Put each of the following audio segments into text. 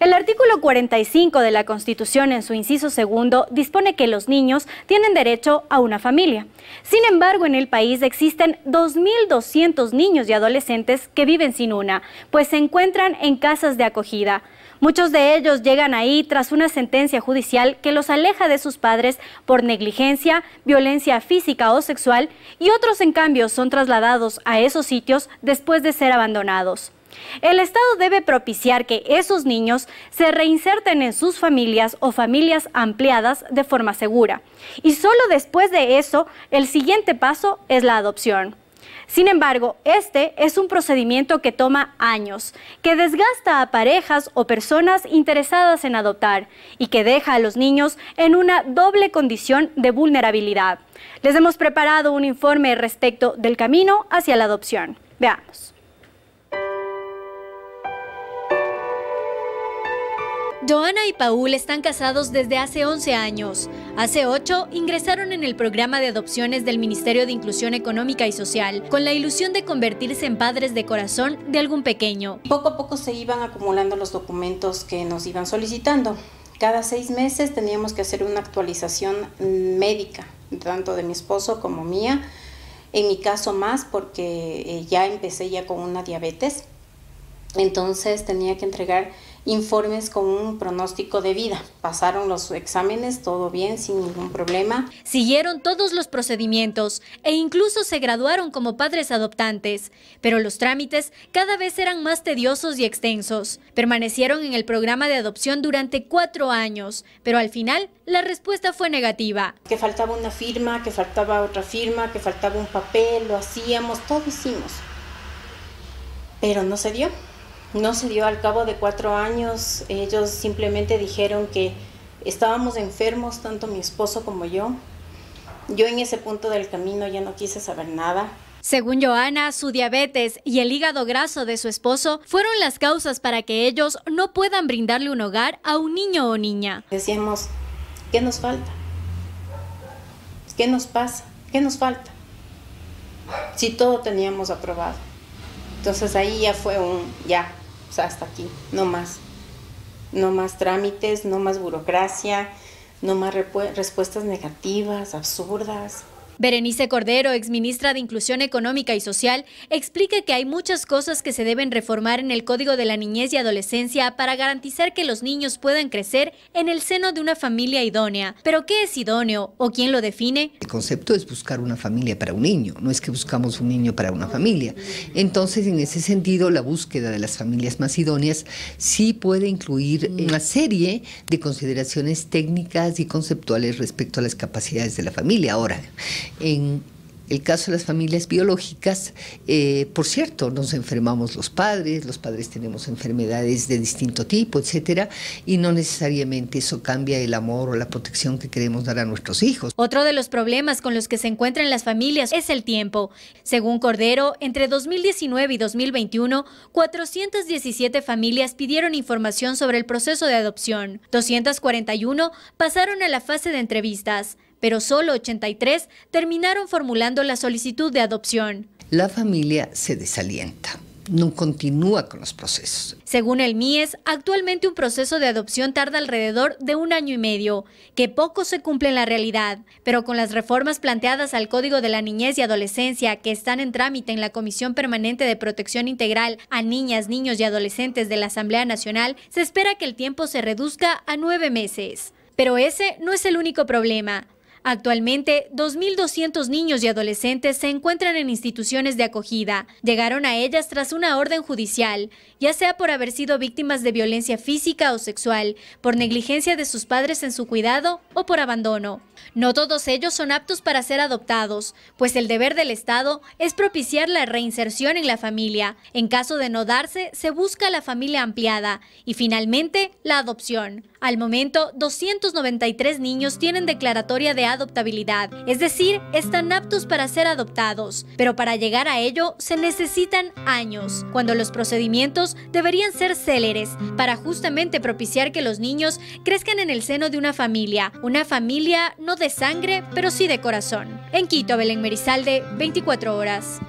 El artículo 45 de la Constitución en su inciso segundo dispone que los niños tienen derecho a una familia. Sin embargo, en el país existen 2.200 niños y adolescentes que viven sin una, pues se encuentran en casas de acogida. Muchos de ellos llegan ahí tras una sentencia judicial que los aleja de sus padres por negligencia, violencia física o sexual y otros en cambio son trasladados a esos sitios después de ser abandonados. El Estado debe propiciar que esos niños se reinserten en sus familias o familias ampliadas de forma segura. Y solo después de eso, el siguiente paso es la adopción. Sin embargo, este es un procedimiento que toma años, que desgasta a parejas o personas interesadas en adoptar y que deja a los niños en una doble condición de vulnerabilidad. Les hemos preparado un informe respecto del camino hacia la adopción. Veamos. Joana y Paul están casados desde hace 11 años. Hace 8 ingresaron en el programa de adopciones del Ministerio de Inclusión Económica y Social con la ilusión de convertirse en padres de corazón de algún pequeño. Poco a poco se iban acumulando los documentos que nos iban solicitando. Cada seis meses teníamos que hacer una actualización médica, tanto de mi esposo como mía. En mi caso más porque eh, ya empecé ya con una diabetes. Entonces tenía que entregar informes con un pronóstico de vida. Pasaron los exámenes, todo bien, sin ningún problema. Siguieron todos los procedimientos e incluso se graduaron como padres adoptantes, pero los trámites cada vez eran más tediosos y extensos. Permanecieron en el programa de adopción durante cuatro años, pero al final la respuesta fue negativa. Que faltaba una firma, que faltaba otra firma, que faltaba un papel, lo hacíamos, todo hicimos, pero no se dio no se dio al cabo de cuatro años. Ellos simplemente dijeron que estábamos enfermos, tanto mi esposo como yo. Yo en ese punto del camino ya no quise saber nada. Según Joana, su diabetes y el hígado graso de su esposo fueron las causas para que ellos no puedan brindarle un hogar a un niño o niña. Decíamos, ¿qué nos falta? ¿Qué nos pasa? ¿Qué nos falta? Si todo teníamos aprobado. Entonces ahí ya fue un ya, sea, hasta aquí, no más. No más trámites, no más burocracia, no más respuestas negativas, absurdas. Berenice Cordero, exministra de Inclusión Económica y Social, explica que hay muchas cosas que se deben reformar en el Código de la Niñez y Adolescencia para garantizar que los niños puedan crecer en el seno de una familia idónea. Pero ¿qué es idóneo o quién lo define? El concepto es buscar una familia para un niño, no es que buscamos un niño para una familia. Entonces, en ese sentido, la búsqueda de las familias más idóneas sí puede incluir mm. una serie de consideraciones técnicas y conceptuales respecto a las capacidades de la familia. Ahora, en el caso de las familias biológicas, eh, por cierto, nos enfermamos los padres, los padres tenemos enfermedades de distinto tipo, etcétera, y no necesariamente eso cambia el amor o la protección que queremos dar a nuestros hijos. Otro de los problemas con los que se encuentran las familias es el tiempo. Según Cordero, entre 2019 y 2021, 417 familias pidieron información sobre el proceso de adopción. 241 pasaron a la fase de entrevistas pero solo 83 terminaron formulando la solicitud de adopción. La familia se desalienta no continúa con los procesos. Según el MIES, actualmente un proceso de adopción tarda alrededor de un año y medio, que poco se cumple en la realidad, pero con las reformas planteadas al Código de la Niñez y Adolescencia que están en trámite en la Comisión Permanente de Protección Integral a Niñas, Niños y Adolescentes de la Asamblea Nacional, se espera que el tiempo se reduzca a nueve meses. Pero ese no es el único problema. Actualmente, 2.200 niños y adolescentes se encuentran en instituciones de acogida. Llegaron a ellas tras una orden judicial, ya sea por haber sido víctimas de violencia física o sexual, por negligencia de sus padres en su cuidado o por abandono. No todos ellos son aptos para ser adoptados, pues el deber del Estado es propiciar la reinserción en la familia. En caso de no darse, se busca la familia ampliada y finalmente la adopción. Al momento, 293 niños tienen declaratoria de adoptabilidad, es decir, están aptos para ser adoptados, pero para llegar a ello se necesitan años, cuando los procedimientos deberían ser céleres para justamente propiciar que los niños crezcan en el seno de una familia, una familia no de sangre, pero sí de corazón. En Quito, Belén Merizalde, 24 horas.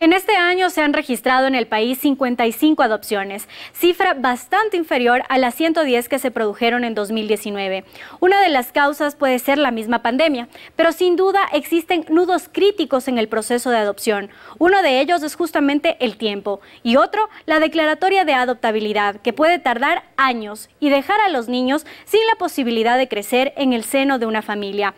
En este año se han registrado en el país 55 adopciones, cifra bastante inferior a las 110 que se produjeron en 2019. Una de las causas puede ser la misma pandemia, pero sin duda existen nudos críticos en el proceso de adopción. Uno de ellos es justamente el tiempo y otro la declaratoria de adoptabilidad, que puede tardar años y dejar a los niños sin la posibilidad de crecer en el seno de una familia.